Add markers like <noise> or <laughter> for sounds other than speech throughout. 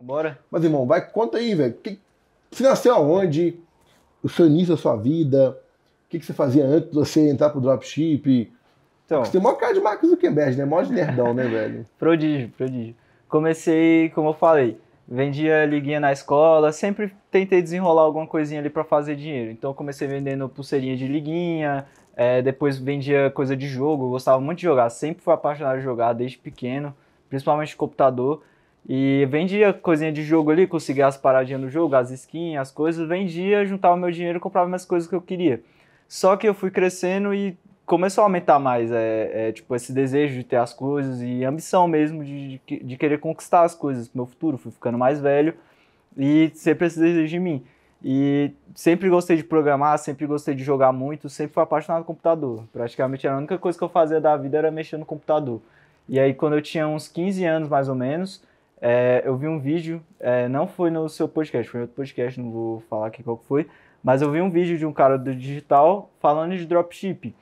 Bora. Mas, irmão, vai, conta aí, velho. Você nasceu aonde? O seu início da sua vida? O que, que você fazia antes de você entrar pro dropship? Então, você tem maior cara de Marcos Zuckerberg, né? Mó de nerdão, né, velho? <laughs> prodígio, prodígio. Comecei, como eu falei, vendia liguinha na escola, sempre tentei desenrolar alguma coisinha ali para fazer dinheiro. Então comecei vendendo pulseirinha de liguinha, é, depois vendia coisa de jogo, gostava muito de jogar, sempre fui apaixonado de jogar desde pequeno, principalmente de computador. E vendia coisinha de jogo ali, conseguia as paradinhas no jogo, as skins, as coisas, vendia, juntava meu dinheiro e comprava minhas coisas que eu queria. Só que eu fui crescendo e começou a aumentar mais, é, é tipo, esse desejo de ter as coisas e ambição mesmo de, de, de querer conquistar as coisas pro meu futuro. Fui ficando mais velho e sempre esse desejo de mim. E sempre gostei de programar, sempre gostei de jogar muito, sempre fui apaixonado no computador. Praticamente a única coisa que eu fazia da vida era mexer no computador. E aí, quando eu tinha uns 15 anos mais ou menos, é, eu vi um vídeo, é, não foi no seu podcast, foi em outro podcast, não vou falar aqui qual foi, mas eu vi um vídeo de um cara do digital falando de dropship.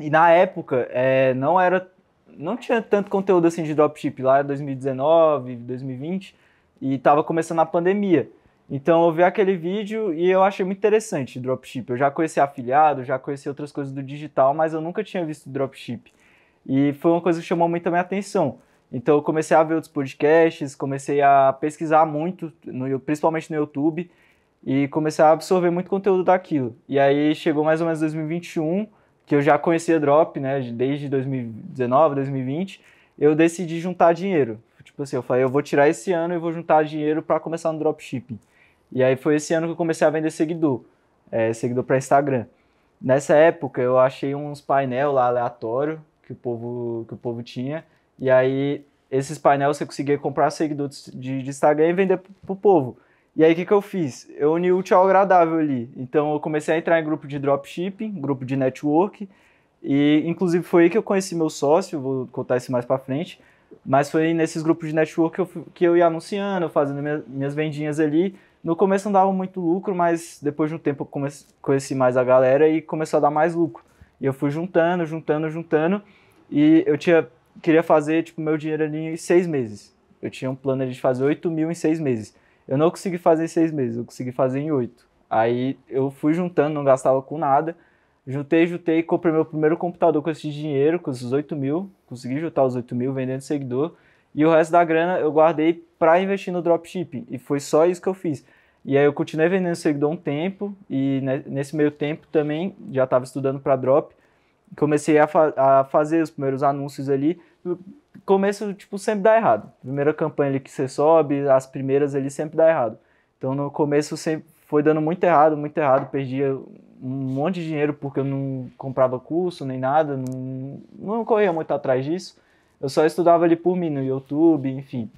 E na época é, não era, não tinha tanto conteúdo assim de dropship lá, 2019, 2020, e estava começando a pandemia. Então eu vi aquele vídeo e eu achei muito interessante dropship. Eu já conhecia afiliado, já conhecia outras coisas do digital, mas eu nunca tinha visto dropship. E foi uma coisa que chamou muito a minha atenção. Então eu comecei a ver outros podcasts, comecei a pesquisar muito, no, principalmente no YouTube, e comecei a absorver muito conteúdo daquilo. E aí chegou mais ou menos 2021, que eu já conhecia Drop, né, desde 2019, 2020, eu decidi juntar dinheiro. Tipo assim, eu falei, eu vou tirar esse ano e vou juntar dinheiro para começar no dropshipping. E aí foi esse ano que eu comecei a vender seguidor, é, seguidor para Instagram. Nessa época eu achei uns painel lá aleatório que o povo que o povo tinha e aí, esses painéis você conseguia comprar seguidores de, de Instagram e vender pro povo. E aí, o que, que eu fiz? Eu uni o tchau agradável ali. Então, eu comecei a entrar em grupo de dropshipping, grupo de network. E, inclusive, foi aí que eu conheci meu sócio, vou contar isso mais para frente. Mas foi nesses grupos de network que eu, que eu ia anunciando, fazendo minhas, minhas vendinhas ali. No começo não dava muito lucro, mas depois de um tempo eu comece, conheci mais a galera e começou a dar mais lucro. E eu fui juntando, juntando, juntando. E eu tinha queria fazer, tipo, meu dinheiro ali em seis meses. Eu tinha um plano de fazer 8 mil em seis meses. Eu não consegui fazer em seis meses, eu consegui fazer em oito. Aí eu fui juntando, não gastava com nada. Juntei, juntei, comprei meu primeiro computador com esse dinheiro, com esses 8 mil. Consegui juntar os 8 mil vendendo seguidor. E o resto da grana eu guardei para investir no dropshipping. E foi só isso que eu fiz. E aí eu continuei vendendo seguidor um tempo. E né, nesse meio tempo também já estava estudando para drop. Comecei a, fa a fazer os primeiros anúncios ali começo, tipo, sempre dá errado. Primeira campanha ali que você sobe, as primeiras ali sempre dá errado. Então no começo sempre foi dando muito errado, muito errado, perdia um monte de dinheiro porque eu não comprava curso nem nada, não, não corria muito atrás disso. Eu só estudava ali por mim no YouTube, enfim.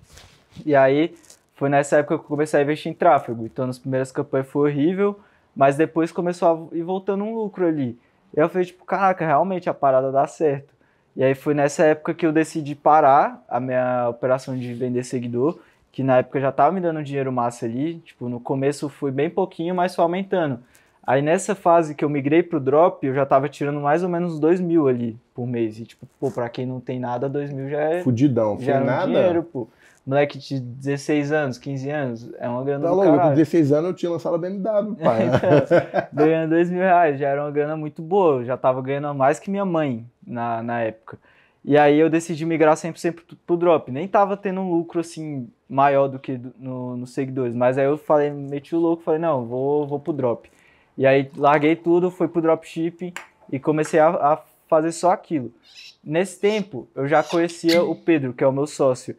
E aí foi nessa época que eu comecei a investir em tráfego. Então nas primeiras campanhas foi horrível, mas depois começou a ir voltando um lucro ali. Eu falei, tipo, caraca, realmente a parada dá certo. E aí foi nessa época que eu decidi parar a minha operação de vender seguidor, que na época já estava me dando dinheiro massa ali, tipo, no começo foi bem pouquinho, mas foi aumentando. Aí nessa fase que eu migrei pro drop, eu já estava tirando mais ou menos dois mil ali por mês. E tipo, pô, pra quem não tem nada, dois mil já é... Fudidão, já é nada? dinheiro, pô moleque de 16 anos, 15 anos, é uma grana tá do louco, caralho. com 16 anos eu tinha lançado a BMW, <laughs> pai. então, ganhando 2 mil reais, já era uma grana muito boa, já tava ganhando mais que minha mãe na, na época. E aí eu decidi migrar sempre pro drop. Nem tava tendo um lucro, assim, maior do que no, no seguidores, mas aí eu falei, meti o louco, falei, não, vou, vou pro drop. E aí larguei tudo, fui pro dropship e comecei a, a fazer só aquilo. Nesse tempo, eu já conhecia o Pedro, que é o meu sócio.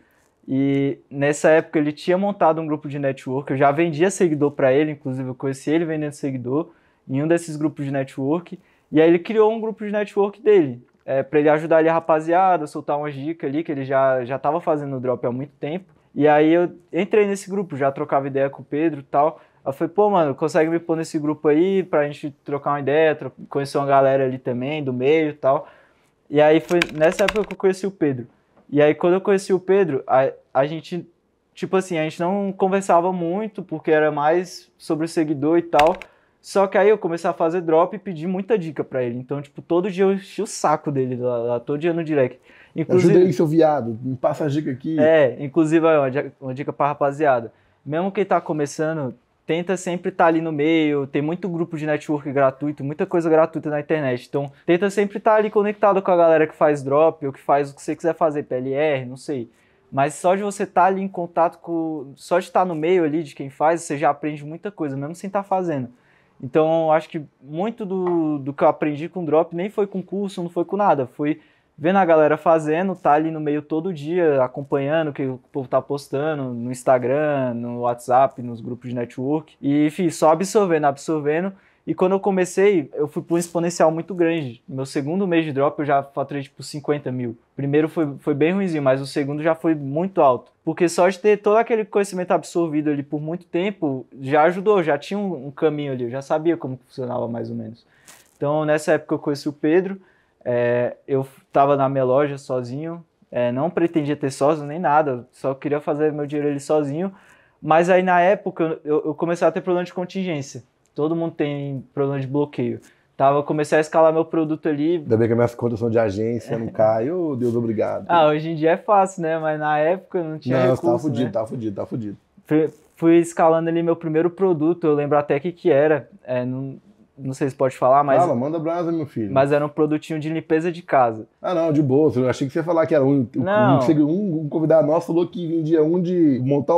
E nessa época ele tinha montado um grupo de network, eu já vendia seguidor para ele, inclusive eu conheci ele vendendo seguidor em um desses grupos de network. E aí ele criou um grupo de network dele, é, para ele ajudar ali a rapaziada, soltar umas dicas ali, que ele já já estava fazendo o drop há muito tempo. E aí eu entrei nesse grupo, já trocava ideia com o Pedro e tal. Aí eu falei, pô, mano, consegue me pôr nesse grupo aí pra gente trocar uma ideia, tro conhecer uma galera ali também, do meio e tal. E aí foi nessa época que eu conheci o Pedro. E aí, quando eu conheci o Pedro, a, a gente, tipo assim, a gente não conversava muito, porque era mais sobre o seguidor e tal. Só que aí eu comecei a fazer drop e pedi muita dica para ele. Então, tipo, todo dia eu enchi o saco dele lá, lá todo dia no direct. Inclusive, Ajuda aí, seu viado, me passa a dica aqui. É, inclusive, é uma, dica, uma dica pra rapaziada. Mesmo quem tá começando, tenta sempre estar tá ali no meio, tem muito grupo de network gratuito, muita coisa gratuita na internet. Então, tenta sempre estar tá ali conectado com a galera que faz drop ou que faz o que você quiser fazer, PLR, não sei. Mas só de você estar tá ali em contato com. Só de estar tá no meio ali de quem faz, você já aprende muita coisa, mesmo sem estar tá fazendo. Então, acho que muito do, do que eu aprendi com drop nem foi com curso, não foi com nada. Foi vendo a galera fazendo, tá ali no meio todo dia, acompanhando o que o povo tá postando no Instagram, no WhatsApp, nos grupos de network. E, enfim, só absorvendo, absorvendo. E quando eu comecei, eu fui para um exponencial muito grande. No meu segundo mês de drop, eu já faturei tipo 50 mil. Primeiro foi, foi bem ruimzinho, mas o segundo já foi muito alto. Porque só de ter todo aquele conhecimento absorvido ali por muito tempo, já ajudou, já tinha um, um caminho ali, eu já sabia como funcionava mais ou menos. Então, nessa época eu conheci o Pedro, é, eu estava na minha loja sozinho, é, não pretendia ter sócio nem nada, só queria fazer meu dinheiro ali sozinho. Mas aí na época eu, eu comecei a ter problema de contingência. Todo mundo tem problema de bloqueio. Tava, comecei a escalar meu produto ali. Ainda bem que minhas contas são de agência, não <laughs> cai. oh, Deus, obrigado. Ah, hoje em dia é fácil, né? Mas na época não tinha não, tá recurso, tava fudido, né? tava tá fudido, tava tá fudido. Fui, fui, escalando ali meu primeiro produto. Eu lembro até que que era. É, não, não sei se pode falar, mas. Fala, manda brasa, meu filho. Mas era um produtinho de limpeza de casa. Ah, não, de boa. Eu achei que você ia falar que era um. Não. Um, um convidado nosso falou que vendia um de montar o.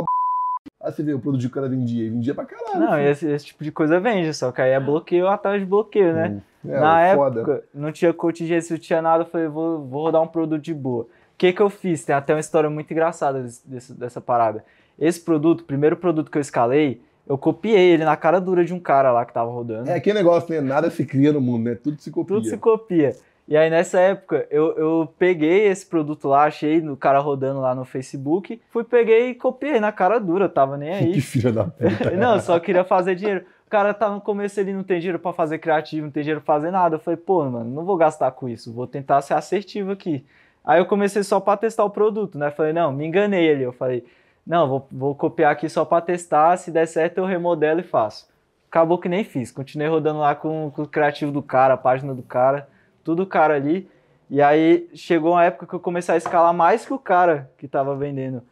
Aí ah, você vê o produto que o cara vendia, e vendia pra caralho. Não, esse, esse, tipo de coisa vende, só que aí é bloqueio atrás de bloqueio, né? Hum, é, Na é época, foda. não tinha contingência, não tinha nada, eu falei, vou, vou rodar um produto de boa. O que que eu fiz? Tem até uma história muito engraçada desse, dessa parada. Esse produto, o primeiro produto que eu escalei, eu copiei ele na cara dura de um cara lá que tava rodando. É aquele negócio, né? Nada se cria no mundo, né? Tudo se copia. Tudo se copia. E aí, nessa época, eu, eu peguei esse produto lá, achei no cara rodando lá no Facebook, fui, peguei e copiei na cara dura, tava nem aí. <laughs> que filha da puta. <laughs> não, só queria fazer dinheiro. O cara tá no começo, ele não tem dinheiro para fazer criativo, não tem dinheiro pra fazer nada. Eu falei, pô, mano, não vou gastar com isso, vou tentar ser assertivo aqui. Aí eu comecei só pra testar o produto, né? Falei, não, me enganei ali. Eu falei, não, vou, vou copiar aqui só para testar, se der certo eu remodelo e faço. Acabou que nem fiz, continuei rodando lá com, com o criativo do cara, a página do cara, tudo o cara ali. E aí chegou uma época que eu comecei a escalar mais que o cara que estava vendendo.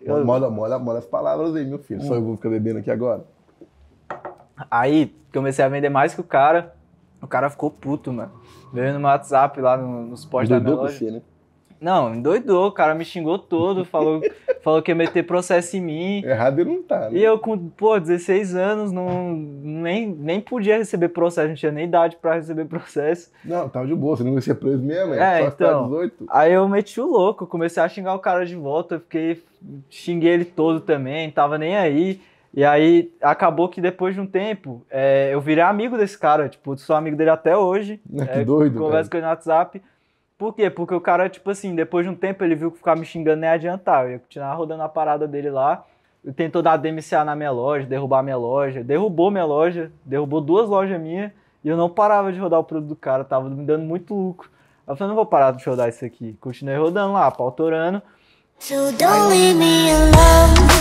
Eu... Molha, mola as palavras aí, meu filho. Hum. Só eu vou ficar bebendo aqui agora. Aí comecei a vender mais que o cara. O cara ficou puto, mano. Vendo no WhatsApp lá no, nos posts da minha loja. Você, né? Não, endoidou, o cara me xingou todo, falou, <laughs> falou que ia meter processo em mim. Errado ele não tá, né? E eu com, pô, 16 anos, não, nem, nem podia receber processo, não tinha nem idade pra receber processo. Não, tava de boa, você não ia ser preso mesmo, é, é só então, 18. Aí eu meti o louco, comecei a xingar o cara de volta, eu fiquei, xinguei ele todo também, tava nem aí. E aí acabou que depois de um tempo, é, eu virei amigo desse cara, tipo, sou amigo dele até hoje. <laughs> Que é, doido, Converso cara. com ele no WhatsApp. Por quê? Porque o cara, tipo assim, depois de um tempo ele viu que ficar me xingando nem adiantar. Eu ia continuar rodando a parada dele lá. tentou dar DMCA na minha loja, derrubar minha loja. Derrubou minha loja, derrubou duas lojas minhas. E eu não parava de rodar o produto do cara, tava me dando muito lucro. Eu falei, não vou parar de rodar isso aqui. Continuei rodando lá, pautorando. So don't leave me alone.